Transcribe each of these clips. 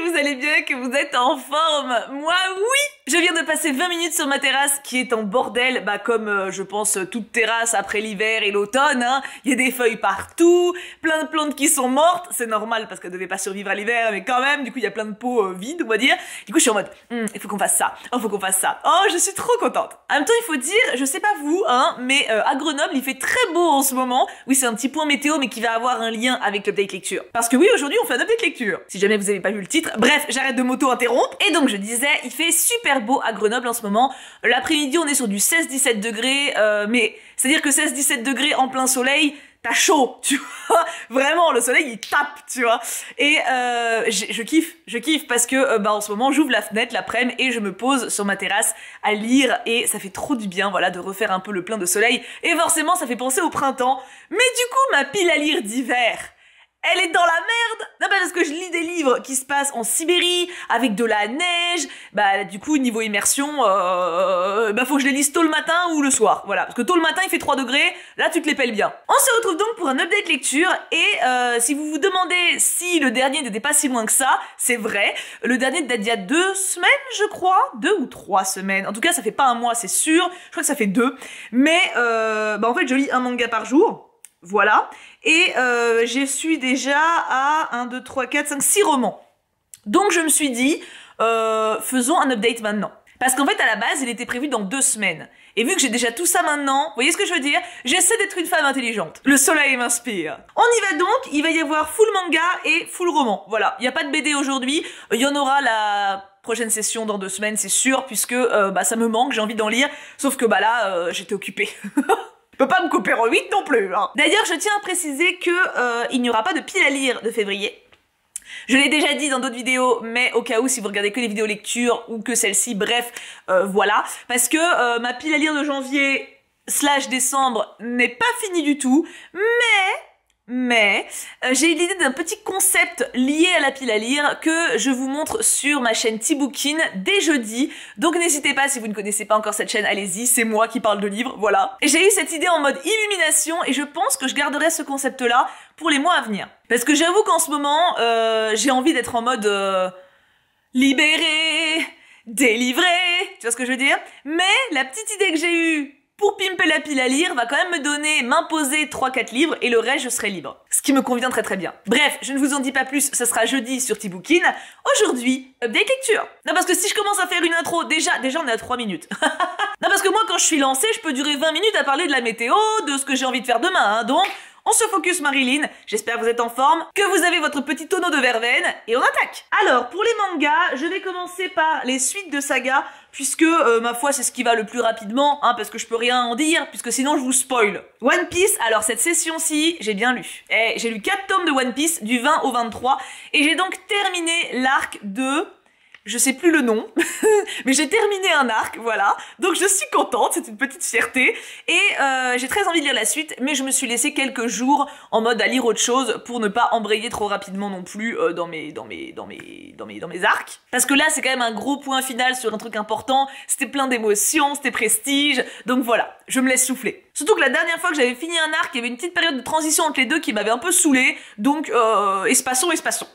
vous allez bien, que vous êtes en forme. Moi, oui je viens de passer 20 minutes sur ma terrasse qui est en bordel, bah comme euh, je pense euh, toute terrasse après l'hiver et l'automne, hein. il y a des feuilles partout, plein de plantes qui sont mortes, c'est normal parce qu'elles devaient pas survivre à l'hiver, mais quand même, du coup il y a plein de pots euh, vides on va dire. Du coup je suis en mode, hmm, il faut qu'on fasse ça, il oh, faut qu'on fasse ça. Oh je suis trop contente. En même temps il faut dire, je sais pas vous, hein, mais à Grenoble il fait très beau en ce moment. Oui c'est un petit point météo mais qui va avoir un lien avec l'update lecture. Parce que oui aujourd'hui on fait un update lecture. Si jamais vous avez pas vu le titre, bref j'arrête de m'auto-interrompre. Et donc je disais, il fait super beau à Grenoble en ce moment. L'après-midi, on est sur du 16-17 degrés, euh, mais c'est-à-dire que 16-17 degrés en plein soleil, t'as chaud, tu vois. Vraiment, le soleil il tape, tu vois. Et euh, je kiffe, je kiffe parce que euh, bah, en ce moment j'ouvre la fenêtre la midi et je me pose sur ma terrasse à lire et ça fait trop du bien, voilà, de refaire un peu le plein de soleil. Et forcément, ça fait penser au printemps. Mais du coup, ma pile à lire d'hiver elle est dans la merde Non parce que je lis des livres qui se passent en Sibérie, avec de la neige, bah du coup niveau immersion, euh, euh, bah faut que je les lise tôt le matin ou le soir, voilà. Parce que tôt le matin il fait 3 degrés, là tu te les pelles bien. On se retrouve donc pour un update lecture, et euh, si vous vous demandez si le dernier n'était pas si loin que ça, c'est vrai, le dernier date d'il y a 2 semaines je crois, Deux ou trois semaines, en tout cas ça fait pas un mois c'est sûr, je crois que ça fait deux. mais bah en fait je lis un manga par jour, voilà. Et euh, je suis déjà à 1, 2, 3, 4, 5, 6 romans. Donc je me suis dit, euh, faisons un update maintenant. Parce qu'en fait, à la base, il était prévu dans deux semaines. Et vu que j'ai déjà tout ça maintenant, vous voyez ce que je veux dire J'essaie d'être une femme intelligente. Le soleil m'inspire. On y va donc, il va y avoir full manga et full roman. Voilà, il n'y a pas de BD aujourd'hui, il y en aura la prochaine session dans deux semaines, c'est sûr, puisque euh, bah, ça me manque, j'ai envie d'en lire, sauf que bah là, j'étais occupée. Je peux pas me couper en 8 non plus. Hein. D'ailleurs, je tiens à préciser que euh, il n'y aura pas de pile à lire de février. Je l'ai déjà dit dans d'autres vidéos, mais au cas où, si vous regardez que les vidéos lecture ou que celle-ci, bref, euh, voilà. Parce que euh, ma pile à lire de janvier slash décembre n'est pas finie du tout, mais mais euh, j'ai eu l'idée d'un petit concept lié à la pile à lire que je vous montre sur ma chaîne T-Booking dès jeudi. Donc n'hésitez pas, si vous ne connaissez pas encore cette chaîne, allez-y, c'est moi qui parle de livres, voilà. j'ai eu cette idée en mode illumination et je pense que je garderai ce concept-là pour les mois à venir. Parce que j'avoue qu'en ce moment, euh, j'ai envie d'être en mode euh, libéré, délivré, tu vois ce que je veux dire Mais la petite idée que j'ai eue pour pimper la pile à lire, va quand même me donner, m'imposer 3-4 livres et le reste je serai libre. Ce qui me convient très très bien. Bref, je ne vous en dis pas plus, ce sera jeudi sur Tibookin. Aujourd'hui, update lecture. Non parce que si je commence à faire une intro, déjà, déjà on est à 3 minutes. non parce que moi quand je suis lancée, je peux durer 20 minutes à parler de la météo, de ce que j'ai envie de faire demain, hein, donc on se focus Marilyn, j'espère que vous êtes en forme, que vous avez votre petit tonneau de verveine, et on attaque Alors, pour les mangas, je vais commencer par les suites de saga puisque, euh, ma foi, c'est ce qui va le plus rapidement, hein, parce que je peux rien en dire, puisque sinon je vous spoil. One Piece, alors cette session-ci, j'ai bien lu. Eh, j'ai lu 4 tomes de One Piece, du 20 au 23, et j'ai donc terminé l'arc de je sais plus le nom, mais j'ai terminé un arc, voilà. Donc je suis contente, c'est une petite fierté. Et euh, j'ai très envie de lire la suite, mais je me suis laissé quelques jours en mode à lire autre chose pour ne pas embrayer trop rapidement non plus euh, dans, mes, dans, mes, dans, mes, dans, mes, dans mes arcs. Parce que là, c'est quand même un gros point final sur un truc important. C'était plein d'émotions, c'était prestige. Donc voilà, je me laisse souffler. Surtout que la dernière fois que j'avais fini un arc, il y avait une petite période de transition entre les deux qui m'avait un peu saoulée. Donc, euh, espaçons,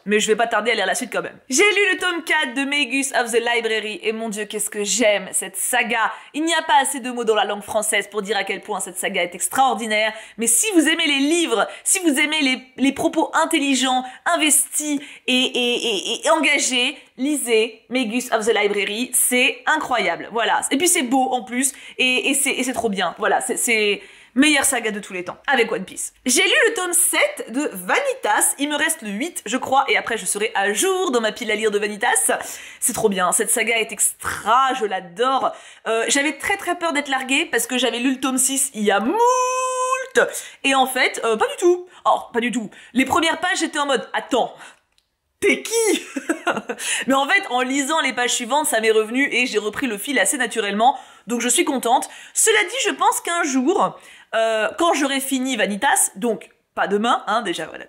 Mais je vais pas tarder à lire la suite quand même. J'ai lu le tome 4 de mes Megus of the Library. Et mon dieu, qu'est-ce que j'aime cette saga. Il n'y a pas assez de mots dans la langue française pour dire à quel point cette saga est extraordinaire. Mais si vous aimez les livres, si vous aimez les, propos intelligents, investis et, et, engagés, lisez Magus of the Library. C'est incroyable. Voilà. Et puis c'est beau en plus. Et, et c'est trop bien. Voilà. C'est meilleure saga de tous les temps, avec One Piece. J'ai lu le tome 7 de Vanitas, il me reste le 8 je crois, et après je serai à jour dans ma pile à lire de Vanitas. C'est trop bien, cette saga est extra, je l'adore. Euh, j'avais très très peur d'être larguée parce que j'avais lu le tome 6 il y a moult et en fait, euh, pas du tout. Or, oh, pas du tout. Les premières pages, j'étais en mode, attends, t'es qui Mais en fait, en lisant les pages suivantes, ça m'est revenu et j'ai repris le fil assez naturellement, donc je suis contente. Cela dit, je pense qu'un jour, euh, quand j'aurai fini Vanitas, donc pas demain, hein, déjà, voilà.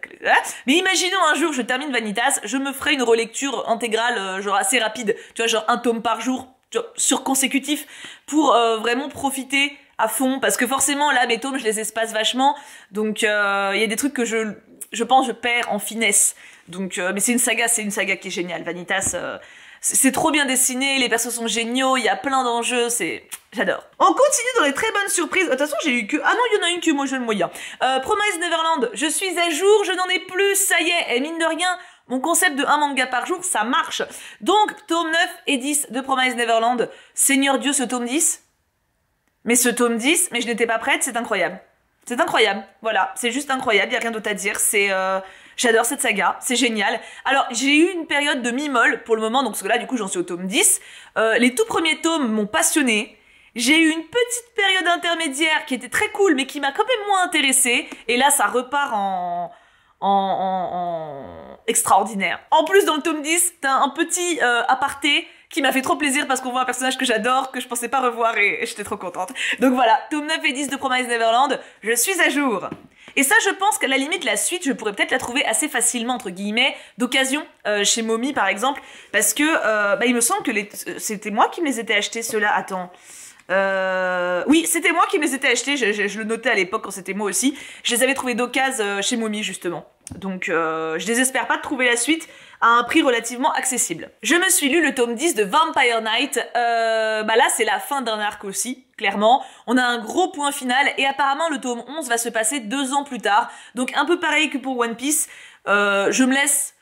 Mais imaginons un jour, je termine Vanitas, je me ferai une relecture intégrale, euh, genre assez rapide, tu vois, genre un tome par jour, sur consécutif, pour euh, vraiment profiter à fond, parce que forcément, là, mes tomes, je les espace vachement, donc il y a des trucs que je, je pense, je perds en finesse. Donc, mais c'est une saga, c'est une saga qui est géniale, Vanitas c'est trop bien dessiné, les persos sont géniaux, il y a plein d'enjeux, c'est... J'adore. On continue dans les très bonnes surprises. De toute façon, j'ai eu que... Ah non, il y en a une que moi, je le moyen. Euh, Promise Neverland, je suis à jour, je n'en ai plus, ça y est. Et mine de rien, mon concept de un manga par jour, ça marche. Donc, tome 9 et 10 de Promise Neverland. Seigneur Dieu, ce tome 10. Mais ce tome 10, mais je n'étais pas prête, c'est incroyable. C'est incroyable. Voilà, c'est juste incroyable, il n'y a rien d'autre à dire. C'est... Euh, J'adore cette saga, c'est génial. Alors, j'ai eu une période de mi pour le moment, donc là, du coup, j'en suis au tome 10. Euh, les tout premiers tomes m'ont passionné. J'ai eu une petite période intermédiaire qui était très cool, mais qui m'a quand même moins intéressée. Et là, ça repart en... En, extraordinaire. En plus, dans le tome 10, t'as un petit euh, aparté qui m'a fait trop plaisir parce qu'on voit un personnage que j'adore, que je pensais pas revoir et, j'étais trop contente. Donc voilà, tome 9 et 10 de Promise Neverland, je suis à jour. Et ça, je pense qu'à la limite, la suite, je pourrais peut-être la trouver assez facilement, entre guillemets, d'occasion, euh, chez Momi par exemple, parce que euh, bah, il me semble que euh, c'était moi qui me les étais achetés, ceux-là. Attends. Oui, c'était moi qui me les étais achetés, je, le notais à l'époque quand c'était moi aussi. Je les avais trouvés d'occasion chez Momi justement. Donc je désespère pas de trouver la suite, à un prix relativement accessible. Je me suis lu le tome 10 de Vampire Knight, euh, bah là c'est la fin d'un arc aussi, clairement. On a un gros point final et apparemment le tome 11 va se passer deux ans plus tard, donc un peu pareil que pour One Piece, euh, je me laisse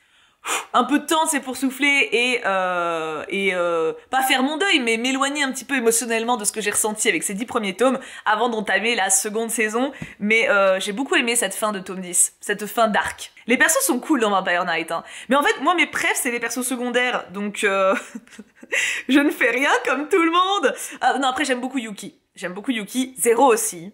un peu de temps, c'est pour souffler et, euh, et euh, pas faire mon deuil, mais m'éloigner un petit peu émotionnellement de ce que j'ai ressenti avec ces dix premiers tomes avant d'entamer la seconde saison. Mais euh, j'ai beaucoup aimé cette fin de tome 10, cette fin d'arc. Les persos sont cool dans Vampire Knight, hein. mais en fait, moi, mes prefs, c'est les persos secondaires, donc je ne fais rien comme tout le monde. Ah, non, après, j'aime beaucoup Yuki. J'aime beaucoup Yuki. Zero aussi.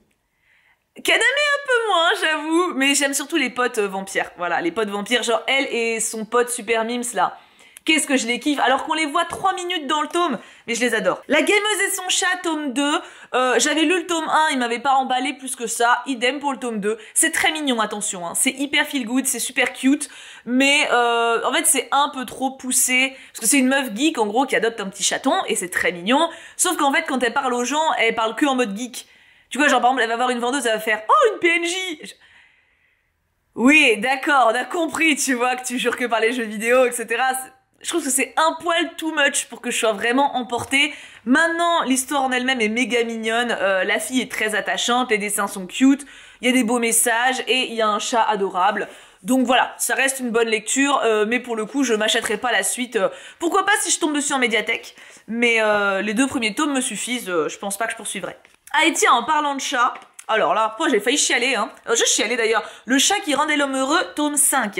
Kaname un peu moins, j'avoue, mais j'aime surtout les potes euh, vampires. Voilà, les potes vampires, genre elle et son pote super mims là. Qu'est-ce que je les kiffe alors qu'on les voit 3 minutes dans le tome, mais je les adore. La gameuse et son chat, tome 2. Euh, j'avais lu le tome 1, il m'avait pas emballé plus que ça. Idem pour le tome 2. C'est très mignon, attention. Hein. C'est hyper feel good, c'est super cute, mais euh, en fait c'est un peu trop poussé parce que c'est une meuf geek en gros qui adopte un petit chaton et c'est très mignon. Sauf qu'en fait quand elle parle aux gens, elle parle que en mode geek. Tu vois, genre par exemple, elle va voir une vendeuse, elle va faire Oh, une PNJ Oui, d'accord, on a compris, tu vois, que tu jures que par les jeux vidéo, etc. Je trouve que c'est un poil too much pour que je sois vraiment emportée. Maintenant, l'histoire en elle-même est méga mignonne, euh, la fille est très attachante, les dessins sont cute, il y a des beaux messages et il y a un chat adorable. Donc voilà, ça reste une bonne lecture, euh, mais pour le coup, je m'achèterai pas la suite. Euh, pourquoi pas si je tombe dessus en médiathèque, mais les deux premiers tomes me suffisent, je pense pas que je poursuivrai. Ah et tiens, en parlant de chat, alors là, moi j'ai failli chialer, hein. Euh, je chialais d'ailleurs. Le chat qui rendait l'homme heureux, tome 5.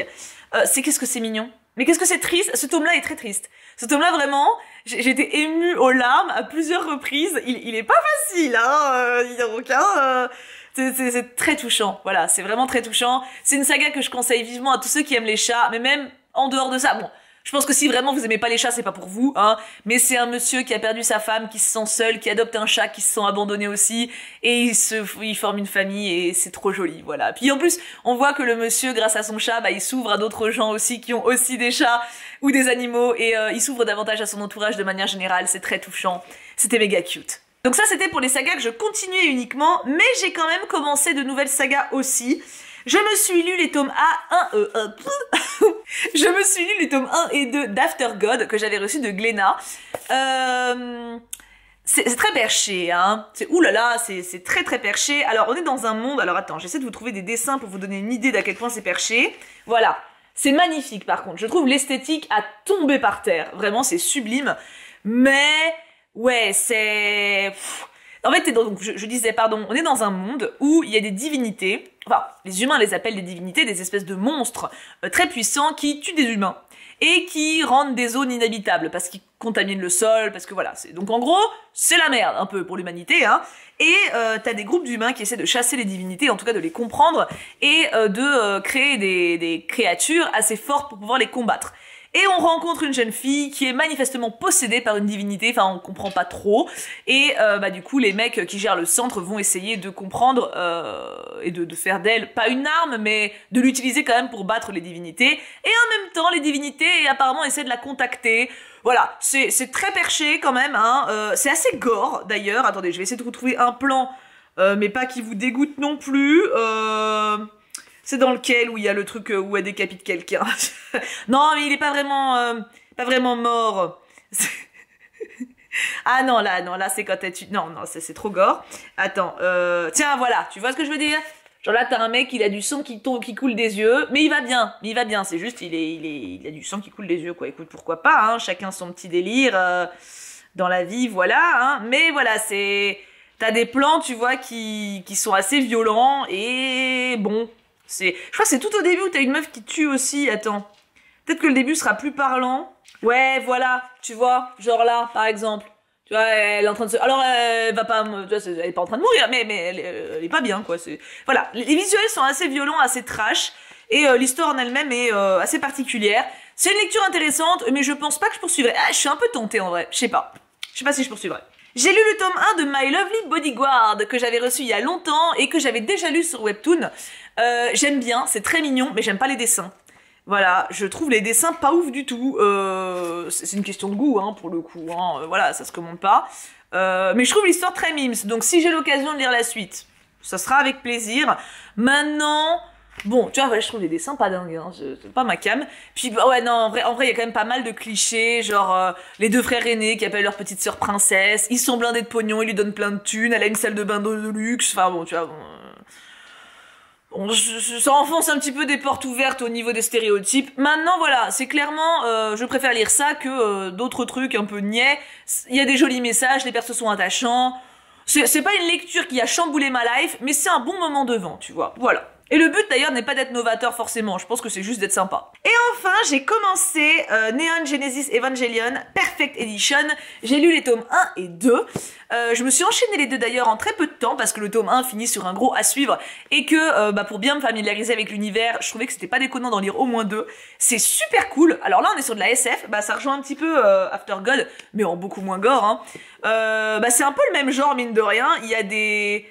Euh, c'est qu'est-ce que c'est mignon. Mais qu'est-ce que c'est triste. Ce tome-là est très triste. Ce tome-là vraiment, j'étais été émue aux larmes à plusieurs reprises. Il, il est pas facile, hein. il n'y a aucun. c'est très touchant. Voilà, c'est vraiment très touchant. C'est une saga que je conseille vivement à tous ceux qui aiment les chats, mais même en dehors de ça. Bon, je pense que si vraiment vous aimez pas les chats, c'est pas pour vous, hein. Mais c'est un monsieur qui a perdu sa femme, qui se sent seul, qui adopte un chat, qui se sent abandonné aussi, et il se, forme une famille et c'est trop joli, voilà. Puis en plus, on voit que le monsieur, grâce à son chat, bah, il s'ouvre à d'autres gens aussi qui ont aussi des chats ou des animaux et euh, il s'ouvre davantage à son entourage de manière générale. C'est très touchant. C'était méga cute. Donc ça c'était pour les sagas que je continuais uniquement, mais j'ai quand même commencé de nouvelles sagas aussi. Je me suis lu les tomes A, 1, E, 1, e, Je me suis lu les tomes 1 et 2 d'After God que j'avais reçu de Glénat. Euh, c'est très perché, hein. C'est oulala, c'est très très perché. Alors on est dans un monde. Alors attends, j'essaie de vous trouver des dessins pour vous donner une idée d'à quel point c'est perché. Voilà, c'est magnifique par contre. Je trouve l'esthétique à tomber par terre. Vraiment, c'est sublime. Mais ouais, c'est en fait, je, disais, pardon, on est dans un monde où il y a des divinités, enfin, les humains les appellent des divinités, des espèces de monstres euh, très puissants qui tuent des humains et qui rendent des zones inhabitables parce qu'ils contaminent le sol, parce que voilà. Donc en gros, c'est la merde un peu pour l'humanité. Hein. Et tu euh, t'as des groupes d'humains qui essaient de chasser les divinités, en tout cas de les comprendre, et euh, de créer des, créatures assez fortes pour pouvoir les combattre. Et on rencontre une jeune fille qui est manifestement possédée par une divinité, enfin on comprend pas trop. Et euh, bah, du coup, les mecs qui gèrent le centre vont essayer de comprendre euh, et de, faire d'elle, pas une arme, mais de l'utiliser quand même pour battre les divinités. Et en même temps, les divinités apparemment essaient de la contacter. Voilà, c'est très perché quand même, hein. euh, c'est assez gore d'ailleurs. Attendez, je vais essayer de retrouver un plan, mais pas qui vous dégoûte non plus. Euh c'est dans lequel où il y a le truc euh, où elle décapite quelqu'un. non, mais il est pas vraiment, euh, pas vraiment mort. ah non, là, non, là, c'est quand tu... Non, non, c'est trop gore. Attends, euh, tiens, voilà, tu vois ce que je veux dire Genre là, t'as un mec, il a du sang qui, tombe, qui coule des yeux, mais il va bien, il va bien, c'est juste, il, est, il, est, a du sang qui coule des yeux, quoi. Écoute, pourquoi pas, hein, chacun son petit délire dans la vie, voilà, hein. mais voilà, c'est... T'as des plans, tu vois, qui, qui sont assez violents, et bon, c'est, je crois que c'est tout au début où t'as une meuf qui tue aussi. Attends, peut-être que le début sera plus parlant. Ouais, voilà, tu vois, genre là, par exemple. Tu vois, elle est en train de se. Alors, elle va pas. Tu vois, est pas en train de mourir, mais, mais elle, euh, est pas bien, quoi. C'est... Voilà. Les visuels sont assez violents, assez trash. Et euh, l'histoire en elle-même est euh, assez particulière. C'est une lecture intéressante, mais je pense pas que je poursuivrai. Ah, je suis un peu tentée en vrai. Je sais pas. Je sais pas si je poursuivrai. J'ai lu le tome 1 de My Lovely Bodyguard que j'avais reçu il y a longtemps et que j'avais déjà lu sur Webtoon. Euh, j'aime bien, c'est très mignon, mais j'aime pas les dessins. Voilà, je trouve les dessins pas ouf du tout. Euh, c'est une question de goût, hein, pour le coup. Hein. Euh, voilà, ça se commande pas. mais je trouve l'histoire très mimes. Donc si j'ai l'occasion de lire la suite, ça sera avec plaisir. Maintenant, Bon, tu vois, je trouve les dessins pas dingues, hein, c'est pas ma cam. Puis, bah ouais, non, en vrai, il y a quand même pas mal de clichés, genre euh, les deux frères aînés qui appellent leur petite sœur princesse, ils sont blindés de pognon, ils lui donnent plein de thunes, elle a une salle de bain de luxe, enfin bon, tu vois, bon, euh, ça enfonce un petit peu des portes ouvertes au niveau des stéréotypes. Maintenant, voilà, c'est clairement, euh, je préfère lire ça que d'autres trucs un peu niais. Il y a des jolis messages, les persos sont attachants. C'est pas une lecture qui a chamboulé ma life, mais c'est un bon moment devant, tu vois. Voilà. Et le but d'ailleurs n'est pas d'être novateur forcément, je pense que c'est juste d'être sympa. Et enfin, j'ai commencé euh, Neon Genesis Evangelion Perfect Edition. J'ai lu les tomes 1 et 2. Euh, je me suis enchaîné les deux d'ailleurs en très peu de temps parce que le tome 1 finit sur un gros à suivre et que euh, bah, pour bien me familiariser avec l'univers, je trouvais que c'était pas déconnant d'en lire au moins deux. C'est super cool. Alors là, on est sur de la SF, bah ça rejoint un petit peu After God, mais en beaucoup moins gore. Hein. bah c'est un peu le même genre mine de rien. Il y a des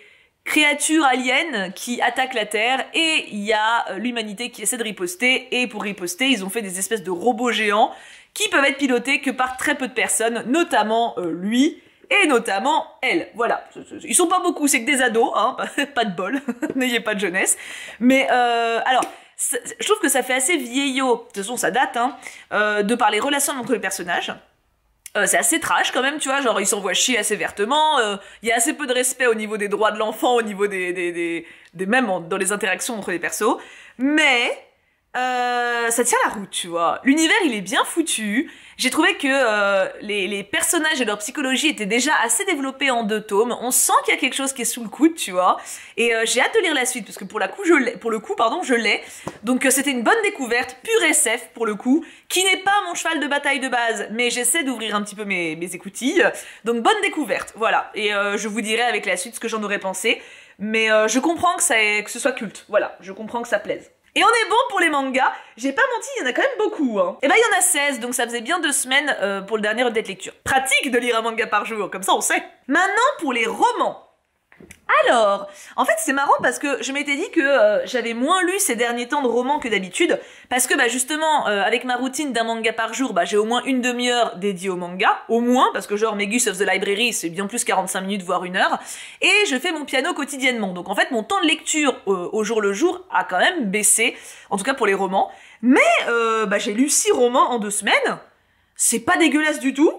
créatures aliens qui attaque la Terre et il y a euh, l'humanité qui essaie de riposter et pour riposter ils ont fait des espèces de robots géants qui peuvent être pilotés que par très peu de personnes, notamment euh, lui et notamment elle. Voilà, ils sont pas beaucoup, c'est que des ados, hein, pas de bol, n'ayez pas de jeunesse. Mais euh, alors, je trouve que ça fait assez vieillot, de toute façon ça date, hein, de parler relation relations entre les personnages. Euh, c'est assez trash quand même, tu vois, genre ils s'envoient chier assez vertement, euh, il y a assez peu de respect au niveau des droits de l'enfant, au niveau des, des, des, dans les interactions entre les persos, mais euh, ça tient la route, tu vois. L'univers il est bien foutu, j'ai trouvé que euh, les, personnages et leur psychologie étaient déjà assez développés en deux tomes. On sent qu'il y a quelque chose qui est sous le coude, tu vois. Et euh, j'ai hâte de lire la suite parce que pour, la coup, pour le coup, pardon, je l'ai. Donc euh, c'était une bonne découverte, pure SF pour le coup, qui n'est pas mon cheval de bataille de base, mais j'essaie d'ouvrir un petit peu mes, mes, écoutilles. Donc bonne découverte, voilà. Et je vous dirai avec la suite ce que j'en aurais pensé. Mais je comprends que, ça que ce soit culte, voilà. Je comprends que ça plaise. Et on est bon pour les mangas. J'ai pas menti, il y en a quand même beaucoup. Hein. Et eh ben, il y en a 16, donc ça faisait bien deux semaines euh, pour le dernier update lecture. Pratique de lire un manga par jour, comme ça on sait. Maintenant pour les romans. Alors, en fait, c'est marrant parce que je m'étais dit que euh, j'avais moins lu ces derniers temps de romans que d'habitude, parce que bah justement, euh, avec ma routine d'un manga par jour, bah j'ai au moins une demi-heure dédiée au manga, au moins, parce que genre Megus of the Library, c'est bien plus 45 minutes, voire une heure, et je fais mon piano quotidiennement. Donc en fait, mon temps de lecture euh, au jour le jour a quand même baissé, en tout cas pour les romans, mais bah, j'ai lu six romans en deux semaines, c'est pas dégueulasse du tout,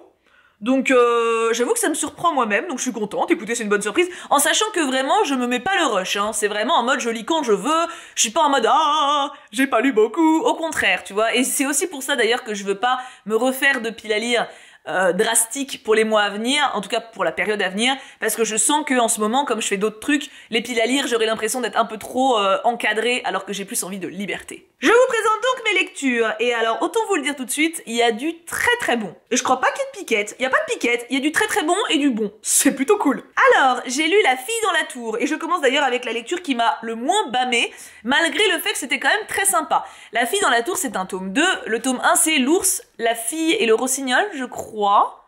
donc euh, j'avoue que ça me surprend moi-même, donc je suis contente, écoutez c'est une bonne surprise, en sachant que vraiment je me mets pas le rush, hein. c'est vraiment en mode je lis quand je veux, je suis pas en mode ah, ah, ah j'ai pas lu beaucoup, au contraire tu vois, et c'est aussi pour ça d'ailleurs que je veux pas me refaire de pile à lire euh, drastique pour les mois à venir, en tout cas pour la période à venir, parce que je sens que en ce moment, comme je fais d'autres trucs, les piles à lire, j'aurais l'impression d'être un peu trop euh, encadrée, alors que j'ai plus envie de liberté. Je vous présente donc mes lectures, et alors autant vous le dire tout de suite, il y a du très très bon. Et je crois pas qu'il y ait de piquette, il y a pas de piquette, il y a du très très bon et du bon. C'est plutôt cool. Alors, j'ai lu La fille dans la tour, et je commence d'ailleurs avec la lecture qui m'a le moins bâmé, malgré le fait que c'était quand même très sympa. La fille dans la tour, c'est un tome 2, le tome 1 c'est l'ours, la fille et le rossignol, je crois.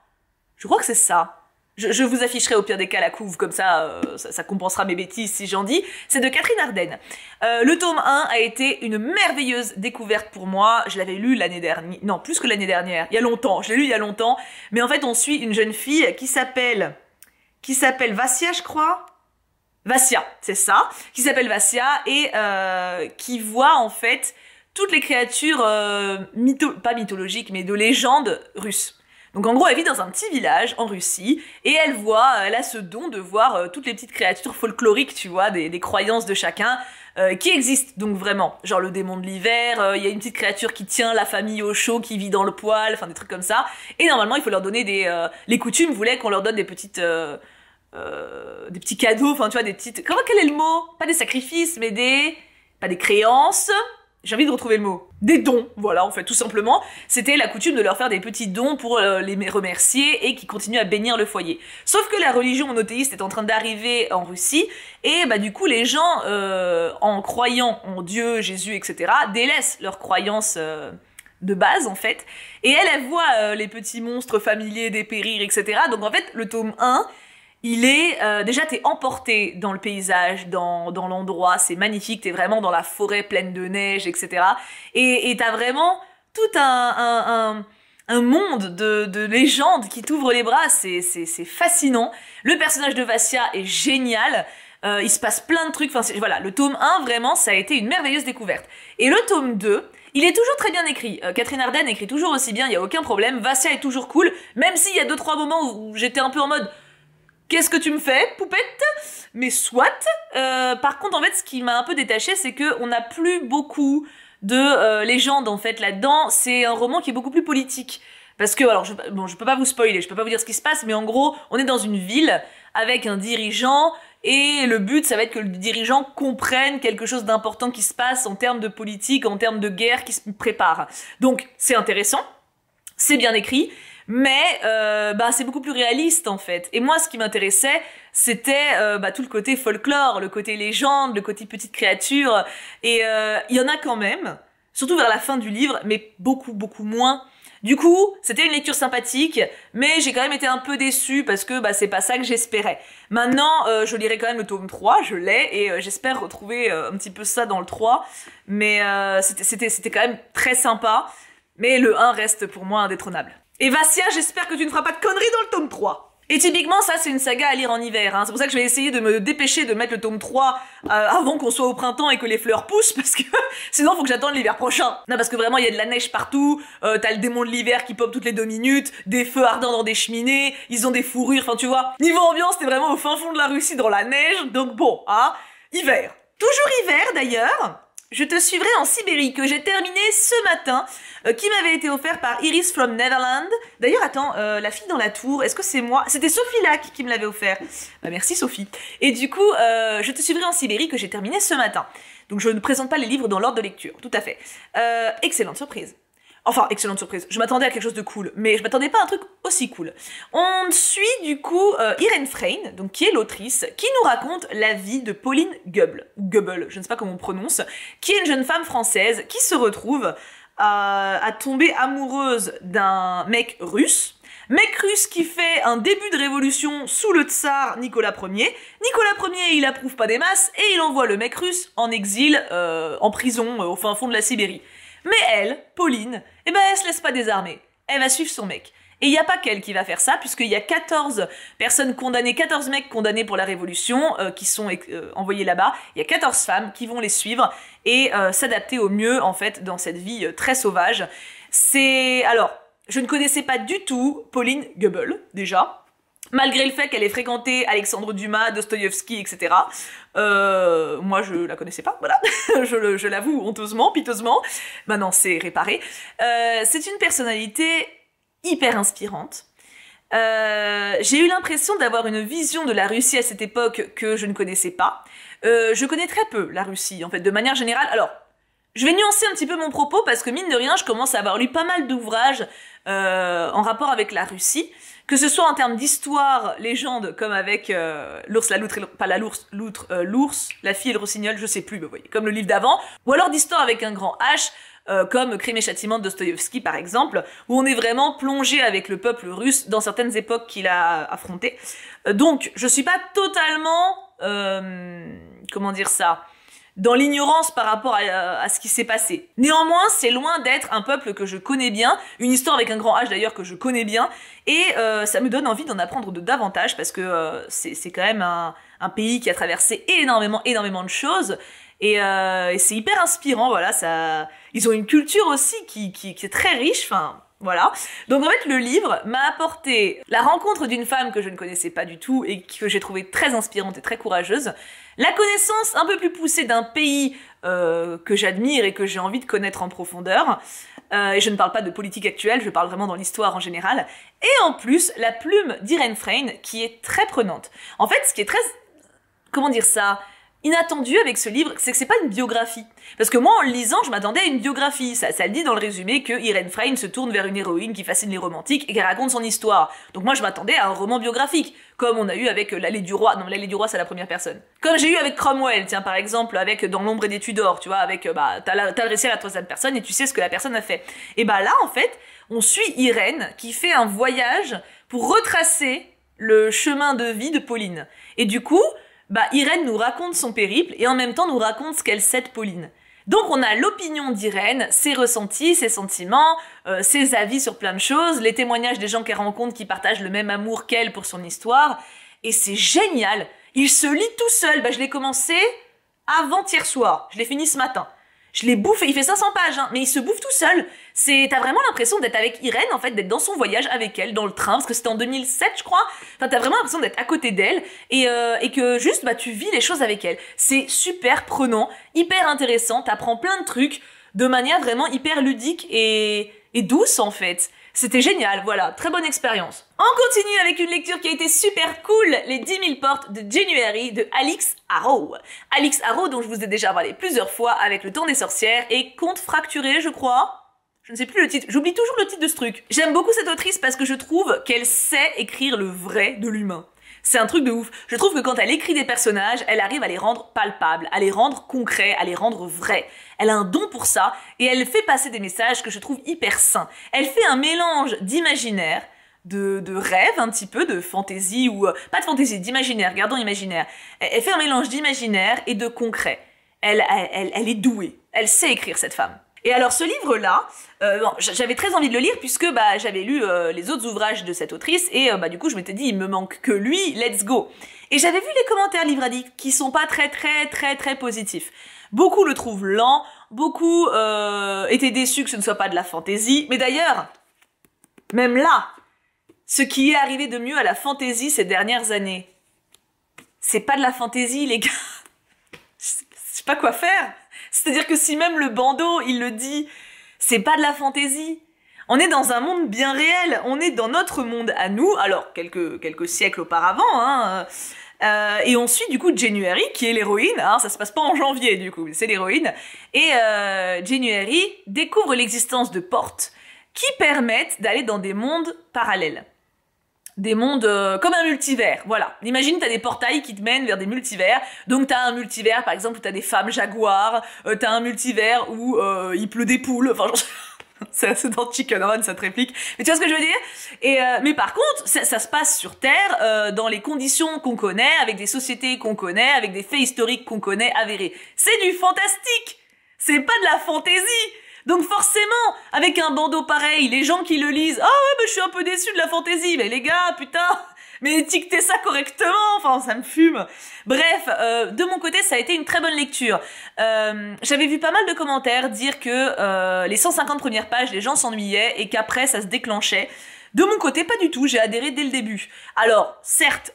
Je crois que c'est ça je, vous afficherai au pire des cas la couve, comme ça, euh, ça, compensera mes bêtises si j'en dis. C'est de Catherine Ardenne. Euh, le tome 1 a été une merveilleuse découverte pour moi. Je l'avais lu l'année dernière, non, plus que l'année dernière, il y a longtemps. Je l'ai lu il y a longtemps. Mais en fait, on suit une jeune fille qui s'appelle, qui s'appelle Vassia, je crois. Vassia, c'est ça, qui s'appelle Vassia et euh, qui voit en fait toutes les créatures, mytho pas mythologiques, mais de légendes russes. Donc en gros, elle vit dans un petit village en Russie et elle voit, elle a ce don de voir euh, toutes les petites créatures folkloriques, tu vois, des, croyances de chacun euh, qui existent donc vraiment. Genre le démon de l'hiver, euh, il y a une petite créature qui tient la famille au chaud, qui vit dans le poêle, enfin des trucs comme ça. Et normalement, il faut leur donner des... les coutumes voulaient qu'on leur donne des petites... des petits cadeaux, enfin tu vois, des petites... Comment quel est le mot Pas des sacrifices, mais des... Pas des créances j'ai envie de retrouver le mot. Des dons, voilà, en fait, tout simplement. C'était la coutume de leur faire des petits dons pour euh, les remercier et qui continuent à bénir le foyer. Sauf que la religion monothéiste est en train d'arriver en Russie et bah du coup les gens, euh, en croyant en Dieu, Jésus, etc., délaissent leurs croyances euh, de base en fait. Et elle, elle voit les petits monstres familiers dépérir, etc. Donc en fait, le tome 1 il est euh, déjà t'es emporté dans le paysage, dans, l'endroit, c'est magnifique, t'es vraiment dans la forêt pleine de neige, etc. Et t'as vraiment tout un, monde de, de légendes qui t'ouvre les bras, c'est fascinant. Le personnage de Vassia est génial, euh, il se passe plein de trucs, enfin voilà, le tome 1 vraiment ça a été une merveilleuse découverte. Et le tome 2, il est toujours très bien écrit, euh, Catherine Arden écrit toujours aussi bien, il n'y a aucun problème, Vassia est toujours cool, même s'il y a 2-3 moments où j'étais un peu en mode qu'est-ce que tu me fais, poupette Mais soit. Euh, par contre, en fait, ce qui m'a un peu détaché, c'est que on n'a plus beaucoup de légende euh, légendes en fait là-dedans. C'est un roman qui est beaucoup plus politique. Parce que, alors, je, bon, je peux pas vous spoiler, je peux pas vous dire ce qui se passe, mais en gros, on est dans une ville avec un dirigeant, et le but, ça va être que le dirigeant comprenne quelque chose d'important qui se passe en termes de politique, en termes de guerre qui se prépare. Donc, c'est intéressant, c'est bien écrit, mais euh, bah, c'est beaucoup plus réaliste en fait. Et moi, ce qui m'intéressait, c'était euh, bah, tout le côté folklore, le côté légende, le côté petite créature. Et euh, il y en a quand même, surtout vers la fin du livre, mais beaucoup, beaucoup moins. Du coup, c'était une lecture sympathique, mais j'ai quand même été un peu déçue parce que bah, c'est pas ça que j'espérais. Maintenant, euh, je lirai quand même le tome 3, je l'ai, et j'espère retrouver un petit peu ça dans le 3. Mais c'était quand même très sympa, mais le 1 reste pour moi indétrônable. Et Vassia, j'espère que tu ne feras pas de conneries dans le tome 3. Et typiquement, ça, c'est une saga à lire en hiver. Hein. C'est pour ça que je vais essayer de me dépêcher de mettre le tome 3 euh, avant qu'on soit au printemps et que les fleurs poussent, parce que sinon, faut que j'attende l'hiver prochain. Non, parce que vraiment, il y a de la neige partout, euh, t'as le démon de l'hiver qui pop toutes les deux minutes, des feux ardents dans des cheminées, ils ont des fourrures, enfin, tu vois. Niveau ambiance, t'es vraiment au fin fond de la Russie, dans la neige, donc bon, hein, hiver. Toujours hiver, d'ailleurs je te suivrai en Sibérie, que j'ai terminé ce matin, euh, qui m'avait été offert par Iris from Netherlands. D'ailleurs, attends, euh, la fille dans la tour, est-ce que c'est moi C'était Sophie Lac qui me l'avait offert. Bah, merci Sophie. Et du coup, euh, je te suivrai en Sibérie, que j'ai terminé ce matin. Donc je ne présente pas les livres dans l'ordre de lecture, tout à fait. excellente surprise. Enfin, excellente surprise. Je m'attendais à quelque chose de cool, mais je m'attendais pas à un truc aussi cool. On suit du coup euh, Irène Irene donc qui est l'autrice, qui nous raconte la vie de Pauline Goebbels, ou je ne sais pas comment on prononce, qui est une jeune femme française qui se retrouve à, tomber amoureuse d'un mec russe, mec russe qui fait un début de révolution sous le tsar Nicolas Ier. Nicolas Ier, il approuve pas des masses et il envoie le mec russe en exil, euh, en prison, euh, au fin fond de la Sibérie. Mais elle, Pauline, eh ben elle se laisse pas désarmer. Elle va suivre son mec. Et il n'y a pas qu'elle qui va faire ça, puisqu'il y a 14 personnes condamnées, 14 mecs condamnés pour la Révolution euh, qui sont euh, envoyés là-bas. Il y a 14 femmes qui vont les suivre et euh, s'adapter au mieux, en fait, dans cette vie très sauvage. C'est... Alors, je ne connaissais pas du tout Pauline Goebbels, déjà. Malgré le fait qu'elle ait fréquenté Alexandre Dumas, Dostoïevski, etc. Euh, moi, je la connaissais pas, voilà. je, l'avoue honteusement, piteusement. Maintenant, c'est réparé. Euh, c'est une personnalité hyper inspirante. Euh, j'ai eu l'impression d'avoir une vision de la Russie à cette époque que je ne connaissais pas. je connais très peu la Russie, en fait, de manière générale. Alors, je vais nuancer un petit peu mon propos parce que, mine de rien, je commence à avoir lu pas mal d'ouvrages en rapport avec la Russie que ce soit en termes d'histoire, légende, comme avec euh, l'ours, la loutre, pas la l'ours, l'outre, euh, l'ours, la fille et le rossignol, je sais plus, mais vous voyez, comme le livre d'avant, ou alors d'histoire avec un grand H, euh, comme Crime et Châtiment de Dostoïevski par exemple, où on est vraiment plongé avec le peuple russe dans certaines époques qu'il a affrontées. donc, je suis pas totalement, comment dire ça, dans l'ignorance par rapport euh, à, ce qui s'est passé. Néanmoins, c'est loin d'être un peuple que je connais bien, une histoire avec un grand H d'ailleurs que je connais bien, et euh, ça me donne envie d'en apprendre de davantage parce que euh, c'est quand même un, pays qui a traversé énormément, énormément de choses. Et, c'est hyper inspirant, voilà. Ça, ils ont une culture aussi qui, qui est très riche. Enfin, voilà. Donc en fait, le livre m'a apporté la rencontre d'une femme que je ne connaissais pas du tout et que j'ai trouvée très inspirante et très courageuse, la connaissance un peu plus poussée d'un pays euh, que j'admire et que j'ai envie de connaître en profondeur. Euh, et je ne parle pas de politique actuelle, je parle vraiment dans l'histoire en général. Et en plus, la plume d'Irene Frayne qui est très prenante. En fait, ce qui est très... Comment dire ça inattendu avec ce livre, c'est que c'est pas une biographie. Parce que moi, en lisant, je m'attendais à une biographie. Ça, ça le dit dans le résumé que Irène Freine se tourne vers une héroïne qui fascine les romantiques et qui raconte son histoire. Donc moi, je m'attendais à un roman biographique, comme on a eu avec euh, L'Allée du Roi. Non, L'Allée du Roi, c'est la première personne. Comme j'ai eu avec Cromwell, tiens, par exemple, avec euh, Dans l'ombre et des Tudors, tu vois, avec, euh, bah, t'as adressé à la troisième personne et tu sais ce que la personne a fait. Et bah là, en fait, on suit Irène qui fait un voyage pour retracer le chemin de vie de Pauline. Et du coup, bah, Irène nous raconte son périple et en même temps nous raconte ce qu'elle sait de Pauline. Donc on a l'opinion d'Irène, ses ressentis, ses sentiments, euh, ses avis sur plein de choses, les témoignages des gens qu'elle rencontre qui partagent le même amour qu'elle pour son histoire. Et c'est génial Il se lit tout seul bah, Je l'ai commencé avant-hier soir, je l'ai fini ce matin. Je l'ai bouffé, il fait 500 pages, hein, mais il se bouffe tout seul. C'est, t'as vraiment l'impression d'être avec Irène, en fait, d'être dans son voyage avec elle, dans le train, parce que c'était en 2007, je crois. Enfin, t'as vraiment l'impression d'être à côté d'elle et, euh, et que juste, bah, tu vis les choses avec elle. C'est super prenant, hyper intéressant, t'apprends plein de trucs de manière vraiment hyper ludique et, douce, en fait. C'était génial, voilà, très bonne expérience. On continue avec une lecture qui a été super cool, les 10 000 portes de January de Alix Harrow. Alix Harrow dont je vous ai déjà parlé plusieurs fois avec Le Temps des Sorcières et compte Fracturé, je crois. Je ne sais plus le titre. J'oublie toujours le titre de ce truc. J'aime beaucoup cette autrice parce que je trouve qu'elle sait écrire le vrai de l'humain. C'est un truc de ouf. Je trouve que quand elle écrit des personnages, elle arrive à les rendre palpables, à les rendre concrets, à les rendre vrais. Elle a un don pour ça et elle fait passer des messages que je trouve hyper sains. Elle fait un mélange d'imaginaire, de, rêve un petit peu, de fantaisie ou... Euh, pas de fantaisie, d'imaginaire, gardons imaginaire. Elle, fait un mélange d'imaginaire et de concret. elle est douée. Elle sait écrire cette femme. Et alors ce livre-là, euh, j'avais très envie de le lire puisque bah, j'avais lu euh, les autres ouvrages de cette autrice et euh, bah, du coup je m'étais dit il me manque que lui, let's go. Et j'avais vu les commentaires Livre Addict qui sont pas très très très très positifs. Beaucoup le trouvent lent, beaucoup étaient déçus que ce ne soit pas de la fantaisie, mais d'ailleurs, même là, ce qui est arrivé de mieux à la fantaisie ces dernières années, c'est pas de la fantaisie les gars. Je sais pas quoi faire. C'est-à-dire que si même le bandeau, il le dit, c'est pas de la fantaisie. On est dans un monde bien réel, on est dans notre monde à nous, alors quelques, siècles auparavant, hein, euh, et on suit du coup January, qui est l'héroïne, ça se passe pas en janvier du coup, c'est l'héroïne, et euh, January découvre l'existence de portes qui permettent d'aller dans des mondes parallèles des mondes euh, comme un multivers. Voilà. Imagine, t'as des portails qui te mènent vers des multivers. Donc t'as un multivers, par exemple, où t'as des femmes jaguars. Euh, t'as un multivers où euh, il pleut des poules. Enfin, c'est dans Chicken Run cette réplique mais tu vois ce que je veux dire et euh, mais par contre ça, se passe sur Terre dans les conditions qu'on connaît avec des sociétés qu'on connaît avec des faits historiques qu'on connaît avérés c'est du fantastique c'est pas de la fantaisie donc forcément, avec un bandeau pareil, les gens qui le lisent, ah oh ouais, mais je suis un peu déçu de la fantaisie, mais les gars, putain, mais étiquetez ça correctement, enfin ça me fume. Bref, euh, de mon côté, ça a été une très bonne lecture. Euh, j'avais vu pas mal de commentaires dire que euh, les 150 premières pages, les gens s'ennuyaient et qu'après ça se déclenchait. De mon côté, pas du tout, j'ai adhéré dès le début. Alors, certes,